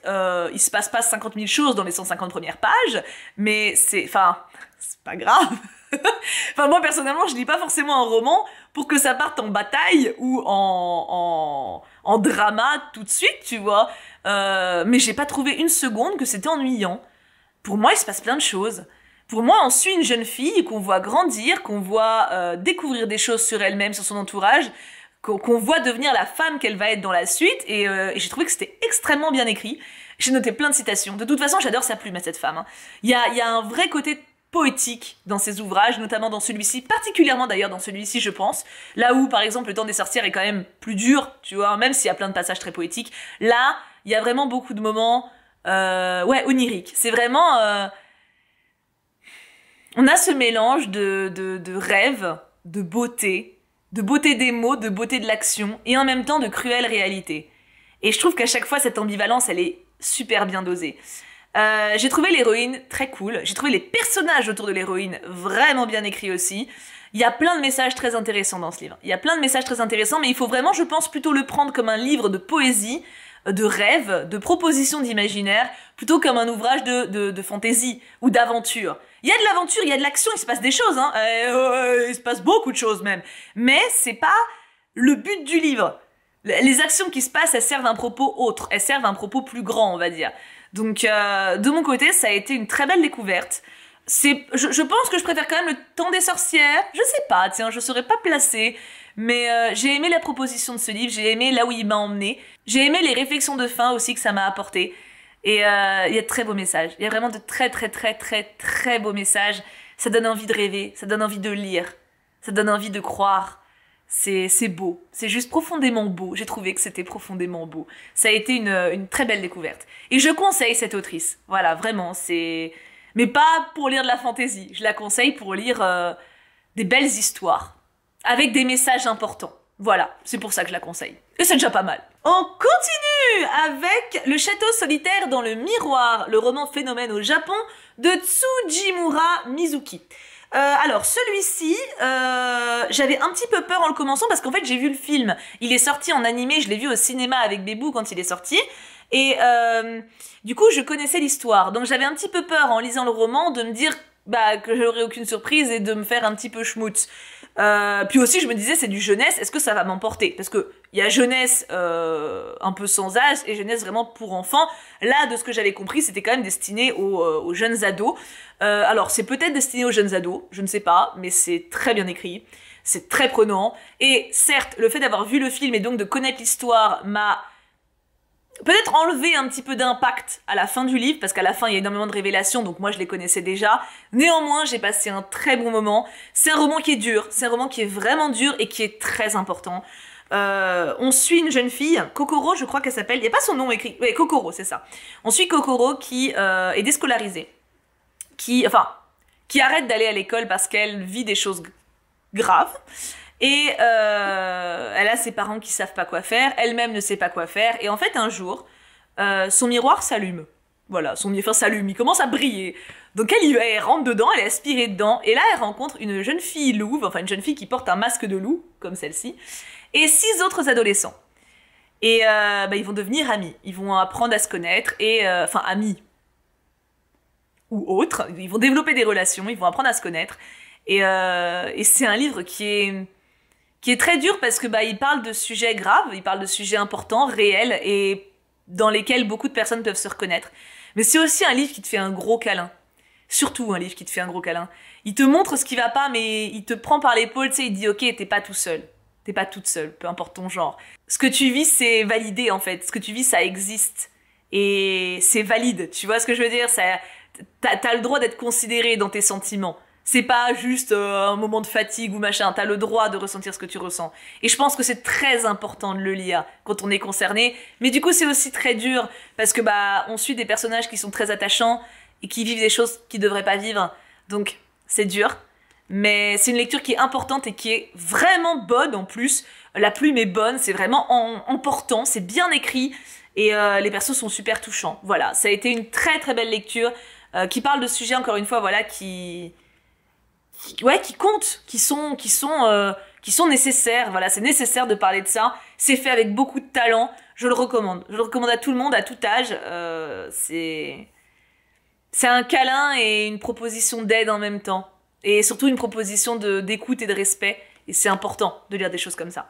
il se passe pas 50 000 choses dans les 150 premières pages, mais c'est, enfin, c'est pas grave. enfin, moi, personnellement, je lis pas forcément un roman pour que ça parte en bataille ou en, en, drama tout de suite, tu vois. Euh, mais j'ai pas trouvé une seconde que c'était ennuyant. Pour moi, il se passe plein de choses. Pour moi, on suit une jeune fille qu'on voit grandir, qu'on voit euh, découvrir des choses sur elle-même, sur son entourage, qu'on voit devenir la femme qu'elle va être dans la suite. Euh, et, j'ai trouvé que c'était extrêmement bien écrit. J'ai noté plein de citations. De toute façon, j'adore sa plume à cette femme. Hein. Il y a un vrai côté poétique dans ses ouvrages, notamment dans celui-ci, particulièrement d'ailleurs dans celui-ci, je pense. Là où, par exemple, Le Temps des Sorcières est quand même plus dur, tu vois, même s'il y a plein de passages très poétiques. Là, il y a vraiment beaucoup de moments, euh, ouais, oniriques. C'est vraiment. Euh, on a ce mélange de, de rêve, de beauté, de beauté des mots, de beauté de l'action, et en même temps de cruelle réalité. Et je trouve qu'à chaque fois, cette ambivalence, elle est super bien dosée. Euh, j'ai trouvé l'héroïne très cool. J'ai trouvé les personnages autour de l'héroïne vraiment bien écrits aussi. Il y a plein de messages très intéressants dans ce livre. Il y a plein de messages très intéressants, mais il faut vraiment, je pense, plutôt le prendre comme un livre de poésie, euh, de rêve, de proposition d'imaginaire, plutôt comme un ouvrage de, de, fantaisie ou d'aventure. Il y a de l'aventure, il y a de l'action, il se passe des choses, hein. Euh, il se passe beaucoup de choses même. Mais c'est pas le but du livre. Les actions qui se passent, elles servent un propos autre, elles servent un propos plus grand, on va dire. Donc euh, de mon côté, ça a été une très belle découverte. C'est, je, pense que je préfère quand même le temps des sorcières. Je sais pas, tiens, je serais pas placée. Mais euh, j'ai aimé la proposition de ce livre, j'ai aimé là où il m'a emmené. J'ai aimé les réflexions de fin aussi que ça m'a apporté. Et euh, il y a de très beaux messages. Il y a vraiment de très très très très très beaux messages. Ça donne envie de rêver, ça donne envie de lire, ça donne envie de croire. C'est beau, c'est juste profondément beau. J'ai trouvé que c'était profondément beau. Ça a été une, très belle découverte. Et je conseille cette autrice. Voilà, vraiment, c'est... Mais pas pour lire de la fantaisie. Je la conseille pour lire euh, des belles histoires. Avec des messages importants. Voilà, c'est pour ça que je la conseille. Et c'est déjà pas mal. On continue avec Le château solitaire dans le miroir, le roman phénomène au Japon de Tsujimura Mizuki. Euh, alors celui-ci, euh, j'avais un petit peu peur en le commençant parce qu'en fait j'ai vu le film. Il est sorti en animé, je l'ai vu au cinéma avec Bébou quand il est sorti. Et euh, du coup je connaissais l'histoire. Donc j'avais un petit peu peur en lisant le roman de me dire bah, que j'aurais aucune surprise et de me faire un petit peu schmoutz. puis aussi je me disais c'est du jeunesse, est-ce que ça va m'emporter Parce que il y a jeunesse euh, un peu sans âge et jeunesse vraiment pour enfants. Là, de ce que j'avais compris, c'était quand même destiné aux, euh, jeunes ados. Euh, alors, c'est peut-être destiné aux jeunes ados, je ne sais pas, mais c'est très bien écrit, c'est très prenant. Et certes, le fait d'avoir vu le film et donc de connaître l'histoire m'a peut-être enlevé un petit peu d'impact à la fin du livre, parce qu'à la fin il y a énormément de révélations, donc moi je les connaissais déjà. Néanmoins, j'ai passé un très bon moment. C'est un roman qui est dur, c'est un roman qui est vraiment dur et qui est très important. Euh, on suit une jeune fille, Kokoro je crois qu'elle s'appelle, il n'y a pas son nom écrit, oui, Kokoro c'est ça. On suit Kokoro qui euh, est déscolarisée, qui, enfin, qui arrête d'aller à l'école parce qu'elle vit des choses graves. Et euh, elle a ses parents qui savent pas quoi faire, elle-même ne sait pas quoi faire. Et en fait, un jour, son miroir s'allume. Voilà, son miroir s'allume, il commence à briller. Donc elle, y elle rentre dedans, elle est aspirée dedans, et là elle rencontre une jeune fille louve, enfin une jeune fille qui porte un masque de loup, comme celle-ci, et six autres adolescents. Et euh, bah, ils vont devenir amis, ils vont apprendre à se connaître, et euh, enfin amis ou autres, ils vont développer des relations, ils vont apprendre à se connaître. Euh, et, c'est un livre qui est qui est très dur parce que bah il parle de sujets graves, il parle de sujets importants, réels et dans lesquels beaucoup de personnes peuvent se reconnaître. Mais c'est aussi un livre qui te fait un gros câlin. Surtout un livre qui te fait un gros câlin. Il te montre ce qui va pas, mais il te prend par l'épaule, tu sais, il dit ok, t'es pas tout seul. T'es pas toute seule, peu importe ton genre. Ce que tu vis, c'est validé en fait. Ce que tu vis, ça existe. Et c'est valide. Tu vois ce que je veux dire T'as le droit d'être considéré dans tes sentiments. C'est pas juste euh, un moment de fatigue ou machin. T'as le droit de ressentir ce que tu ressens. Et je pense que c'est très important de le lire quand on est concerné. Mais du coup, c'est aussi très dur parce que bah on suit des personnages qui sont très attachants et qui vivent des choses qu'ils devraient pas vivre. Donc c'est dur mais c'est une lecture qui est importante et qui est vraiment bonne en plus. La plume est bonne, c'est vraiment important, c'est bien écrit et euh, les persos sont super touchants. Voilà, ça a été une très très belle lecture euh, qui parle de sujets encore une fois voilà qui, ouais qui comptent, qui sont qui sont euh, qui sont nécessaires. Voilà, c'est nécessaire de parler de ça. C'est fait avec beaucoup de talent. Je le recommande. Je le recommande à tout le monde à tout âge. c'est c'est un câlin et une proposition d'aide en même temps. Et surtout une proposition d'écoute et de respect. Et c'est important de lire des choses comme ça.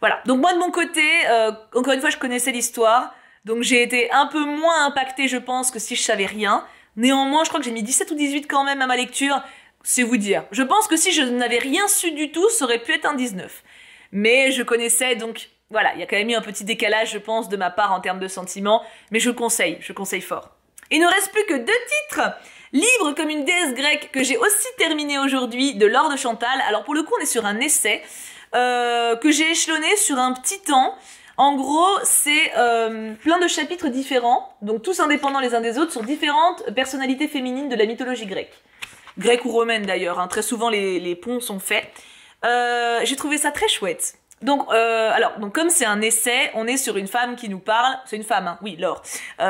Voilà. Donc moi de mon côté, euh, encore une fois, je connaissais l'histoire. Donc j'ai été un peu moins impactée, je pense, que si je savais rien. Néanmoins, je crois que j'ai mis 17 ou 18 quand même à ma lecture. C'est vous dire. Je pense que si je n'avais rien su du tout, ça aurait pu être un 19. Mais je connaissais, donc voilà, il y a quand même eu un petit décalage, je pense, de ma part en termes de sentiments. Mais je conseille, je conseille fort. Il ne reste plus que deux titres. Libre comme une déesse grecque que j'ai aussi terminé aujourd'hui de Laure de Chantal. Alors pour le coup on est sur un essai euh, que j'ai échelonné sur un petit temps. En gros, c'est euh, plein de chapitres différents, donc tous indépendants les uns des autres, sur différentes personnalités féminines de la mythologie grecque. Grecque ou romaine d'ailleurs, hein. très souvent les, ponts sont faits. Euh, j'ai trouvé ça très chouette. Donc, alors, donc comme c'est un essai, on est sur une femme qui nous parle, c'est une femme, hein. oui, Laure,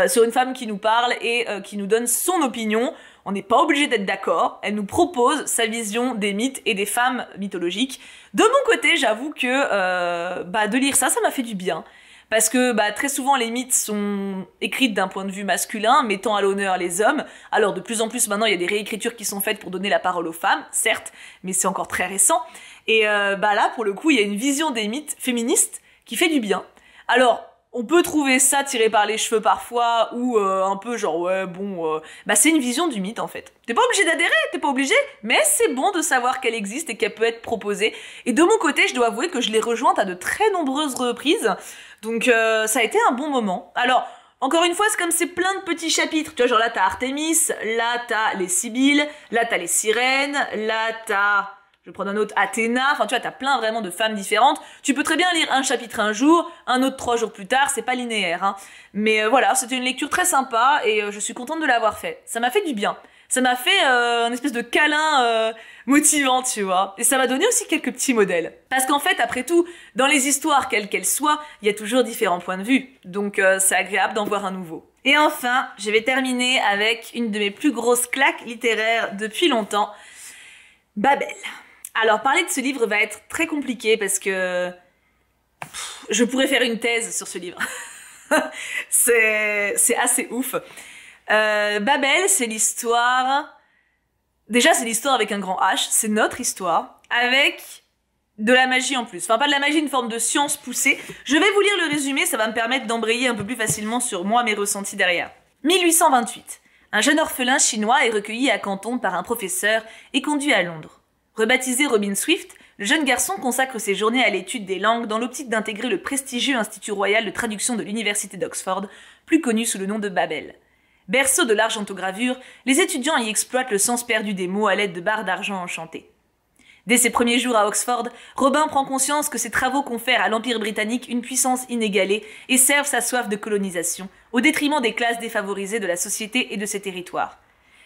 sur une femme qui nous parle et qui nous donne son opinion. On n'est pas obligé d'être d'accord. Elle nous propose sa vision des mythes et des femmes mythologiques. De mon côté, j'avoue que euh, bah, de lire ça, ça m'a fait du bien. Parce que bah, très souvent, les mythes sont écrites d'un point de vue masculin, mettant à l'honneur les hommes. Alors, de plus en plus, maintenant, il y a des réécritures qui sont faites pour donner la parole aux femmes, certes, mais c'est encore très récent. Et euh, bah, là, pour le coup, il y a une vision des mythes féministes qui fait du bien. Alors, on peut trouver ça tiré par les cheveux parfois, ou euh, un peu genre ouais bon, euh, bah c'est une vision du mythe en fait. T'es pas obligé d'adhérer, t'es pas obligé, mais c'est bon de savoir qu'elle existe et qu'elle peut être proposée. Et de mon côté, je dois avouer que je l'ai rejointe à de très nombreuses reprises, donc euh, ça a été un bon moment. Alors encore une fois, c'est comme c'est plein de petits chapitres. Tu vois, genre là t'as Artemis, là t'as les Sibylles, là t'as les sirènes, là t'as je prends un autre Athéna, enfin tu vois, t'as plein vraiment de femmes différentes. Tu peux très bien lire un chapitre un jour, un autre trois jours plus tard, c'est pas linéaire. Hein. Mais euh, voilà, c'était une lecture très sympa et euh, je suis contente de l'avoir fait. Ça m'a fait du bien. Ça m'a fait euh, un espèce de câlin motivant, tu vois. Et ça m'a donné aussi quelques petits modèles. Parce qu'en fait, après tout, dans les histoires, quelles qu'elles soient, il y a toujours différents points de vue. Donc c'est agréable d'en voir un nouveau. Et enfin, je vais terminer avec une de mes plus grosses claques littéraires depuis longtemps, Babel. Alors, parler de ce livre va être très compliqué parce que je pourrais faire une thèse sur ce livre. c'est assez ouf. Euh, Babel, c'est l'histoire... Déjà, c'est l'histoire avec un grand H, c'est notre histoire, avec de la magie en plus. Enfin, pas de la magie, une forme de science poussée. Je vais vous lire le résumé, ça va me permettre d'embrayer un peu plus facilement sur moi mes ressentis derrière. 1828. Un jeune orphelin chinois est recueilli à Canton par un professeur et conduit à Londres. Rebaptisé Robin Swift, le jeune garçon consacre ses journées à l'étude des langues dans l'optique d'intégrer le prestigieux Institut royal de traduction de l'Université d'Oxford, plus connu sous le nom de Babel. Berceau de l'argentogravure, les étudiants y exploitent le sens perdu des mots à l'aide de barres d'argent enchantées. Dès ses premiers jours à Oxford, Robin prend conscience que ses travaux confèrent à l'Empire britannique une puissance inégalée et servent sa soif de colonisation, au détriment des classes défavorisées de la société et de ses territoires.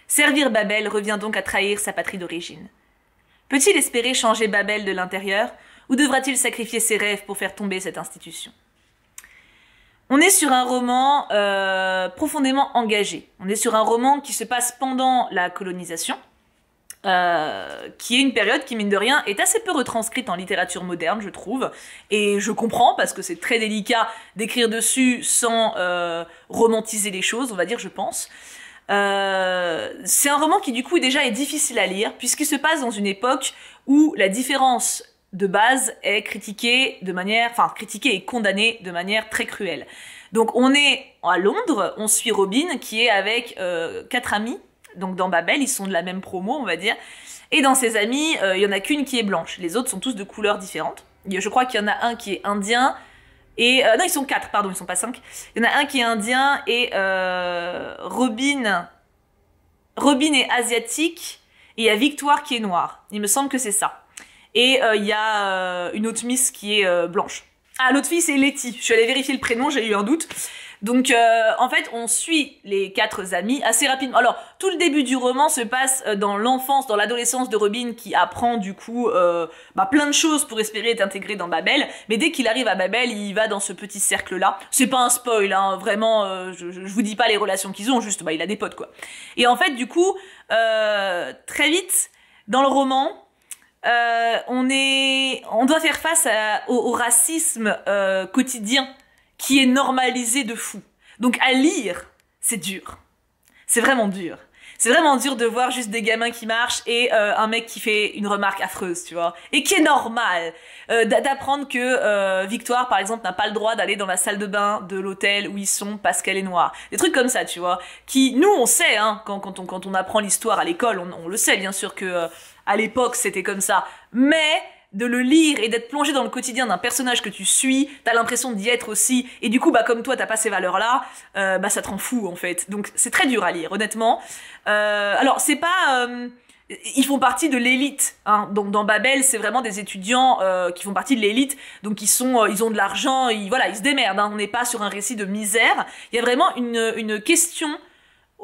Servir Babel revient donc à trahir sa patrie d'origine. Peut-il espérer changer Babel de l'intérieur ou devra-t-il sacrifier ses rêves pour faire tomber cette institution on est sur un roman euh, profondément engagé. On est sur un roman qui se passe pendant la colonisation, euh, qui est une période qui, mine de rien, est assez peu retranscrite en littérature moderne, je trouve. Et je comprends, parce que c'est très délicat d'écrire dessus sans euh, romantiser les choses, on va dire, je pense. Euh, c'est un roman qui du coup déjà est difficile à lire puisqu'il se passe dans une époque où la différence de base est critiquée de manière, enfin critiquée et condamnée de manière très cruelle. Donc on est à Londres, on suit Robin qui est avec euh, quatre amis, donc dans Babel, ils sont de la même promo on va dire, et dans ses amis, euh, il y en a qu'une qui est blanche, les autres sont tous de couleurs différentes. Je crois qu'il y en a un qui est indien, et euh, non, ils sont quatre, pardon, ils sont pas cinq. Il y en a un qui est indien et euh, Robin. Robin est asiatique et il y a Victoire qui est noire. Il me semble que c'est ça. Et euh, il y a une autre Miss qui est blanche. Ah, l'autre fille c'est Letty. Je suis allée vérifier le prénom, j'ai eu un doute. Donc euh, en fait, on suit les quatre amis assez rapidement. Alors tout le début du roman se passe euh, dans l'enfance, dans l'adolescence de Robin qui apprend du coup euh, bah, plein de choses pour espérer être intégré dans Babel. Mais dès qu'il arrive à Babel, il va dans ce petit cercle là. C'est pas un spoil, hein. vraiment. Euh, je, vous dis pas les relations qu'ils ont, juste bah il a des potes quoi. Et en fait du coup très vite dans le roman. on est, on doit faire face au, racisme quotidien qui est normalisé de fou. Donc à lire, c'est dur. C'est vraiment dur. C'est vraiment dur de voir juste des gamins qui marchent et euh, un mec qui fait une remarque affreuse, tu vois. Et qui est normal. Euh, d'apprendre que euh, Victoire, par exemple, n'a pas le droit d'aller dans la salle de bain de l'hôtel où ils sont parce qu'elle est noire. Des trucs comme ça, tu vois. Qui, nous, on sait, hein, quand, on, quand on apprend l'histoire à l'école, on, on, le sait, bien sûr, que à l'époque, c'était comme ça. Mais de le lire et d'être plongé dans le quotidien d'un personnage que tu suis, t'as l'impression d'y être aussi, et du coup, bah comme toi, t'as pas ces valeurs-là, euh, bah ça te rend fou en fait. Donc c'est très dur à lire, honnêtement. Euh, alors c'est pas, euh, ils font partie de l'élite. Hein. Donc dans Babel, c'est vraiment des étudiants qui font partie de l'élite, donc ils sont, ils ont de l'argent, ils voilà, ils se démerdent. Hein. On n'est pas sur un récit de misère. Il y a vraiment une, question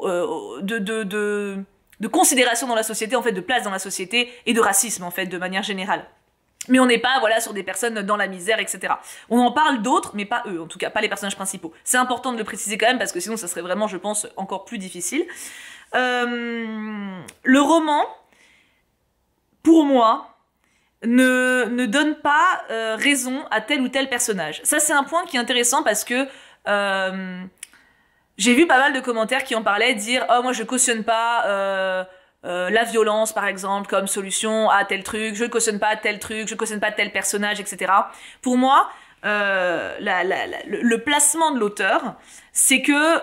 de, de de considération dans la société, en fait, de place dans la société et de racisme, en fait, de manière générale mais on n'est pas voilà sur des personnes dans la misère, etc. On en parle d'autres, mais pas eux, en tout cas pas les personnages principaux. C'est important de le préciser quand même parce que sinon ça serait vraiment, je pense, encore plus difficile. Euh, le roman, pour moi, ne, donne pas euh, raison à tel ou tel personnage. Ça c'est un point qui est intéressant parce que euh, j'ai vu pas mal de commentaires qui en parlaient, dire oh moi je cautionne pas euh, la violence, par exemple, comme solution à tel truc, je cautionne pas tel truc, je cautionne pas tel personnage, etc. Pour moi, euh, le placement de l'auteur, c'est que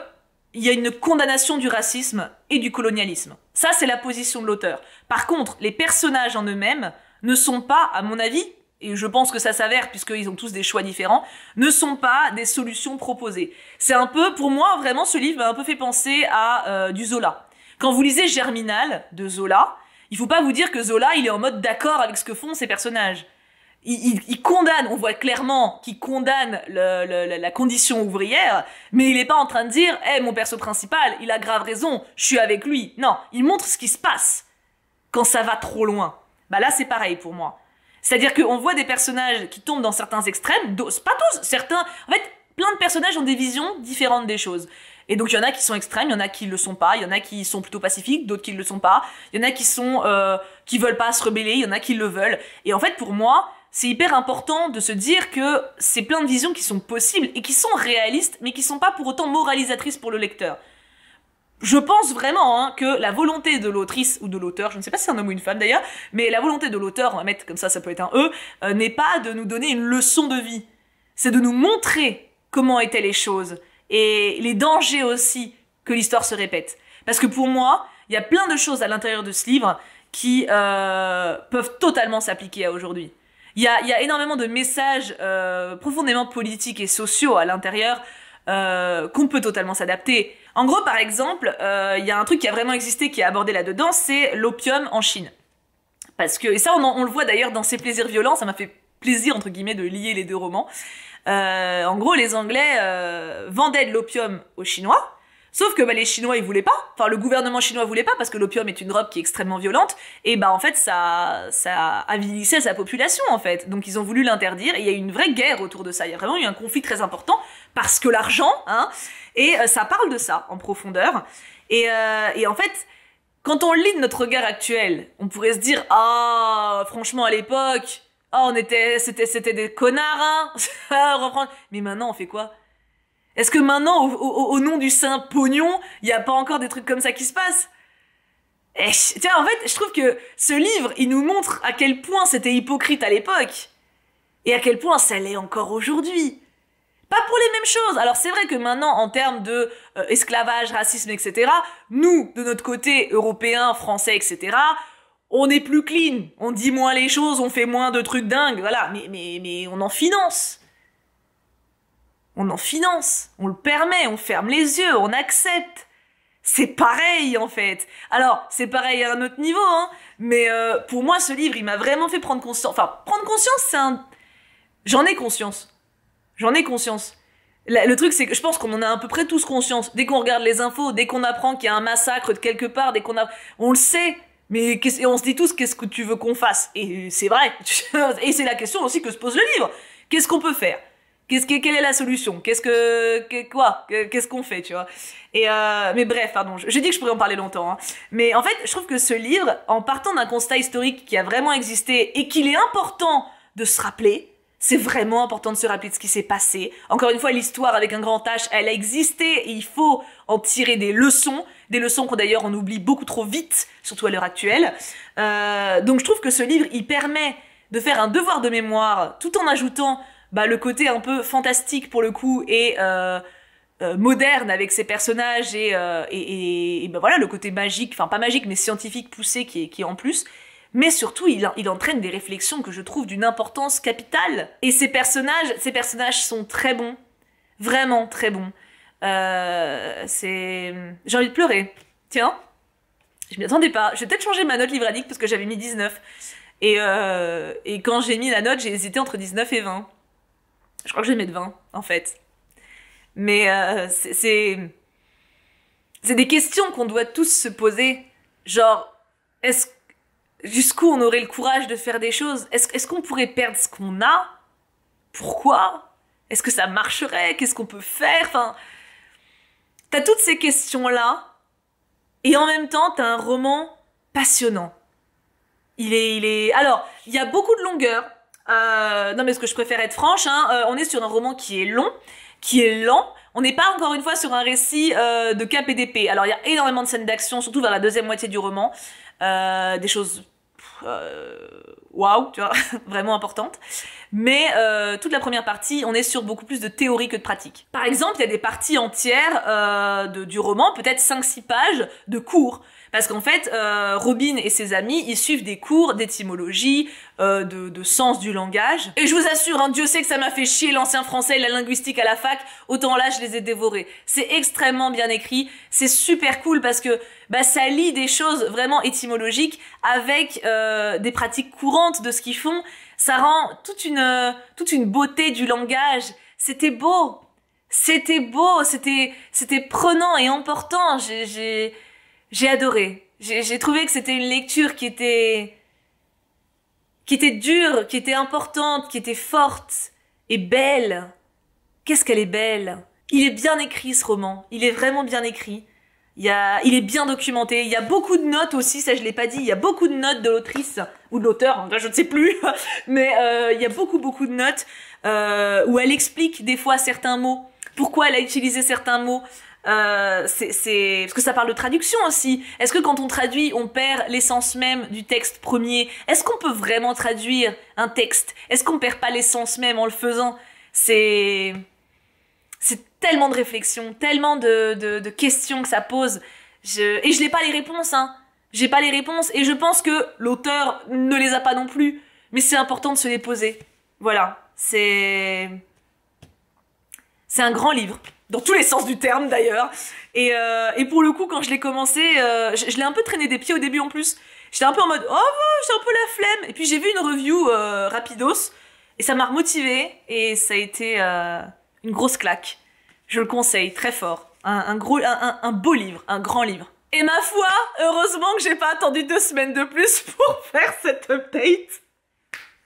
il y a une condamnation du racisme et du colonialisme. Ça, c'est la position de l'auteur. Par contre, les personnages en eux-mêmes ne sont pas, à mon avis, et je pense que ça s'avère puisqu'ils ont tous des choix différents, ne sont pas des solutions proposées. C'est un peu, pour moi, vraiment, ce livre m'a un peu fait penser à euh, du Zola. Quand vous lisez Germinal de Zola, il faut pas vous dire que Zola, il est en mode d'accord avec ce que font ces personnages. Il, condamne, on voit clairement qu'il condamne la condition ouvrière, mais il n'est pas en train de dire Eh, mon perso principal, il a grave raison, je suis avec lui ». Non, il montre ce qui se passe quand ça va trop loin. Bah là, c'est pareil pour moi. C'est-à-dire qu'on voit des personnages qui tombent dans certains extrêmes, pas tous, certains... En fait, plein de personnages ont des visions différentes des choses. Et donc il y en a qui sont extrêmes, il y en a qui ne le sont pas, il y en a qui sont plutôt pacifiques, d'autres qui ne le sont pas, il y en a qui sont euh, qui veulent pas se rebeller, il y en a qui le veulent. Et en fait pour moi, c'est hyper important de se dire que c'est plein de visions qui sont possibles et qui sont réalistes, mais qui sont pas pour autant moralisatrices pour le lecteur. Je pense vraiment hein, que la volonté de l'autrice ou de l'auteur, je ne sais pas si c'est un homme ou une femme d'ailleurs, mais la volonté de l'auteur, on va mettre comme ça, ça peut être un E, euh, n'est pas de nous donner une leçon de vie. C'est de nous montrer comment étaient les choses et les dangers aussi que l'histoire se répète. Parce que pour moi, il y a plein de choses à l'intérieur de ce livre qui euh, peuvent totalement s'appliquer à aujourd'hui. Il y a, énormément de messages euh, profondément politiques et sociaux à l'intérieur euh, qu'on peut totalement s'adapter. En gros, par exemple, il y a un truc qui a vraiment existé, qui est abordé là-dedans, c'est l'opium en Chine. Parce que, et ça on, on le voit d'ailleurs dans ces plaisirs violents, ça m'a fait plaisir, entre guillemets, de lier les deux romans. Euh, en gros, les Anglais euh, vendaient de l'opium aux Chinois, Sauf que bah, les Chinois, ils voulaient pas. Enfin, le gouvernement chinois voulait pas parce que l'opium est une drogue qui est extrêmement violente. Et bah, en fait, ça, ça avilissait sa population, en fait. Donc, ils ont voulu l'interdire. Et il y a eu une vraie guerre autour de ça. Il y a vraiment eu un conflit très important parce que l'argent, hein. Et euh, ça parle de ça en profondeur. Et, en fait, quand on lit notre guerre actuelle on pourrait se dire, ah, franchement, à l'époque, Oh, on était, c'était, c'était des connards, hein Mais maintenant, on fait quoi Est-ce que maintenant, au, nom du saint pognon, il n'y a pas encore des trucs comme ça qui se passent eh, Tiens, en fait, je trouve que ce livre, il nous montre à quel point c'était hypocrite à l'époque et à quel point ça l'est encore aujourd'hui. Pas pour les mêmes choses. Alors c'est vrai que maintenant, en termes de euh, esclavage, racisme, etc., nous, de notre côté, Européens, Français, etc., on est plus clean, on dit moins les choses, on fait moins de trucs dingues, voilà, mais, mais, mais on en finance. On en finance, on le permet, on ferme les yeux, on accepte. C'est pareil en fait. Alors, c'est pareil à un autre niveau, hein, mais euh, pour moi, ce livre, il m'a vraiment fait prendre conscience. Enfin, prendre conscience, c'est un... J'en ai conscience. J'en ai conscience. Le truc, c'est que je pense qu'on en a à peu près tous conscience. Dès qu'on regarde les infos, dès qu'on apprend qu'il y a un massacre de quelque part, dès qu'on a... On le sait, mais on se dit tous, qu'est-ce que tu veux qu'on fasse Et c'est vrai. et c'est la question aussi que se pose le livre. Qu'est-ce qu'on peut faire qu'est-ce que, quelle est la solution Qu'est-ce que, quoi Qu'est-ce qu'on fait, tu vois Et euh, mais bref, pardon, j'ai dit que je pourrais en parler longtemps. Hein. Mais en fait, je trouve que ce livre, en partant d'un constat historique qui a vraiment existé et qu'il est important de se rappeler, c'est vraiment important de se rappeler de ce qui s'est passé. Encore une fois, l'histoire avec un grand H, elle a existé et il faut en tirer des leçons. Des leçons qu'on d'ailleurs on oublie beaucoup trop vite, surtout à l'heure actuelle. Euh, donc je trouve que ce livre, il permet de faire un devoir de mémoire tout en ajoutant bah, le côté un peu fantastique pour le coup et euh, euh, moderne avec ses personnages et, bah, voilà le côté magique, enfin pas magique mais scientifique poussé qui est, qui en plus. Mais surtout, il, il entraîne des réflexions que je trouve d'une importance capitale. Et ces personnages, ces personnages sont très bons, vraiment très bons. Euh, j'ai envie de pleurer. Tiens, je m'y attendais pas. Je vais peut-être changer ma note livradique parce que j'avais mis 19. Et, euh, et quand j'ai mis la note, j'ai hésité entre 19 et 20. Je crois que je vais mettre 20, en fait. Mais euh, c'est... C'est des questions qu'on doit tous se poser. Genre, est-ce jusqu'où on aurait le courage de faire des choses Est-ce est qu'on pourrait perdre ce qu'on a Pourquoi Est-ce que ça marcherait Qu'est-ce qu'on peut faire Enfin, T'as toutes ces questions-là, et en même temps, t'as un roman passionnant. Il est, il est. Alors, il y a beaucoup de longueur. Euh, non, mais ce que je préfère être franche, hein, euh, on est sur un roman qui est long, qui est lent. On n'est pas encore une fois sur un récit euh, de cap et Alors, il y a énormément de scènes d'action, surtout vers la deuxième moitié du roman. des choses euh, waouh, wow, tu vois, vraiment importante. Mais euh, toute la première partie, on est sur beaucoup plus de théorie que de pratique. Par exemple, il y a des parties entières euh, du roman, peut-être 5-6 pages de cours parce qu'en fait, euh, Robin et ses amis, ils suivent des cours d'étymologie, euh, de, sens du langage. Et je vous assure, hein, Dieu sait que ça m'a fait chier l'ancien français et la linguistique à la fac, autant là, je les ai dévorés. C'est extrêmement bien écrit, c'est super cool parce que bah, ça lie des choses vraiment étymologiques avec euh, des pratiques courantes de ce qu'ils font. Ça rend toute une, toute une beauté du langage. C'était beau, c'était beau, c'était c'était prenant et important. J'ai j'ai adoré. J'ai trouvé que c'était une lecture qui était qui était dure, qui était importante, qui était forte et belle. Qu'est-ce qu'elle est belle Il est bien écrit ce roman. Il est vraiment bien écrit. Il, il est bien documenté. Il y a beaucoup de notes aussi, ça je l'ai pas dit. Il y a beaucoup de notes de l'autrice ou de l'auteur, hein, je ne sais plus, mais euh, il y a beaucoup beaucoup de notes euh, où elle explique des fois certains mots, pourquoi elle a utilisé certains mots, euh, c'est parce que ça parle de traduction aussi. Est-ce que quand on traduit, on perd l'essence même du texte premier Est-ce qu'on peut vraiment traduire un texte Est-ce qu'on perd pas l'essence même en le faisant C'est tellement de réflexions, tellement de, questions que ça pose. Et je n'ai pas les réponses, hein. J'ai pas les réponses et je pense que l'auteur ne les a pas non plus. Mais c'est important de se les poser. Voilà. C'est un grand livre dans tous les sens du terme d'ailleurs. Et, euh, pour le coup, quand je l'ai commencé, euh, je, l'ai un peu traîné des pieds au début en plus. J'étais un peu en mode oh, j'ai un peu la flemme. Et puis j'ai vu une review euh, rapidos et ça m'a remotivée et ça a été une grosse claque. Je le conseille très fort. Un, gros, un, beau livre, un grand livre. Et ma foi, heureusement que j'ai pas attendu deux semaines de plus pour faire cette update.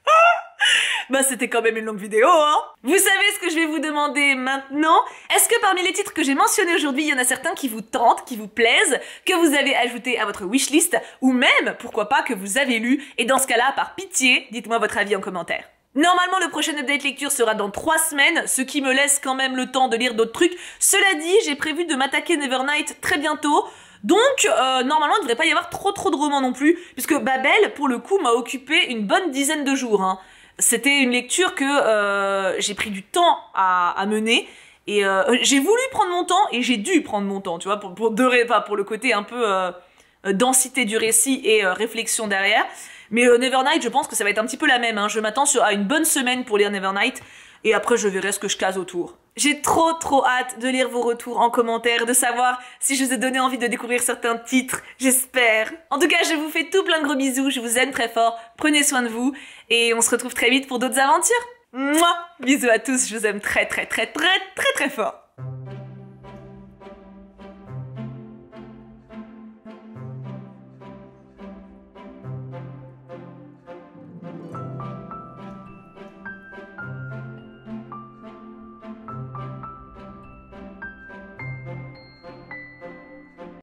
Ah bah c'était quand même une longue vidéo, hein Vous savez ce que je vais vous demander maintenant Est-ce que parmi les titres que j'ai mentionnés aujourd'hui, il y en a certains qui vous tentent, qui vous plaisent, que vous avez ajoutés à votre wishlist, ou même, pourquoi pas, que vous avez lu Et dans ce cas-là, par pitié, dites-moi votre avis en commentaire. Normalement, le prochain update lecture sera dans 3 semaines, ce qui me laisse quand même le temps de lire d'autres trucs. Cela dit, j'ai prévu de m'attaquer Nevernight très bientôt, donc, euh, normalement, il ne devrait pas y avoir trop trop de romans non plus, puisque Babel, pour le coup, m'a occupé une bonne dizaine de jours. Hein. C'était une lecture que euh, j'ai pris du temps à, mener. Et euh, euh, j'ai voulu prendre mon temps et j'ai dû prendre mon temps, tu vois, pour, pour, pas pour le côté un peu densité du récit et réflexion derrière. Mais Nevernight, je pense que ça va être un petit peu la même. Hein. Je m'attends à une bonne semaine pour lire Nevernight et après je verrai ce que je case autour. J'ai trop trop hâte de lire vos retours en commentaire, de savoir si je vous ai donné envie de découvrir certains titres, j'espère. En tout cas, je vous fais tout plein de gros bisous, je vous aime très fort, prenez soin de vous et on se retrouve très vite pour d'autres aventures. Moi, bisous à tous, je vous aime très très très très très très fort.